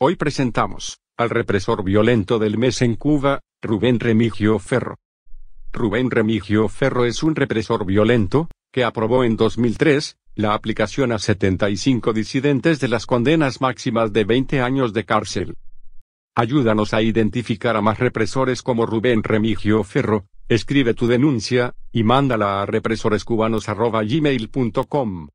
Hoy presentamos al represor violento del mes en Cuba, Rubén Remigio Ferro. Rubén Remigio Ferro es un represor violento, que aprobó en 2003 la aplicación a 75 disidentes de las condenas máximas de 20 años de cárcel. Ayúdanos a identificar a más represores como Rubén Remigio Ferro, escribe tu denuncia, y mándala a represorescubanos.gmail.com.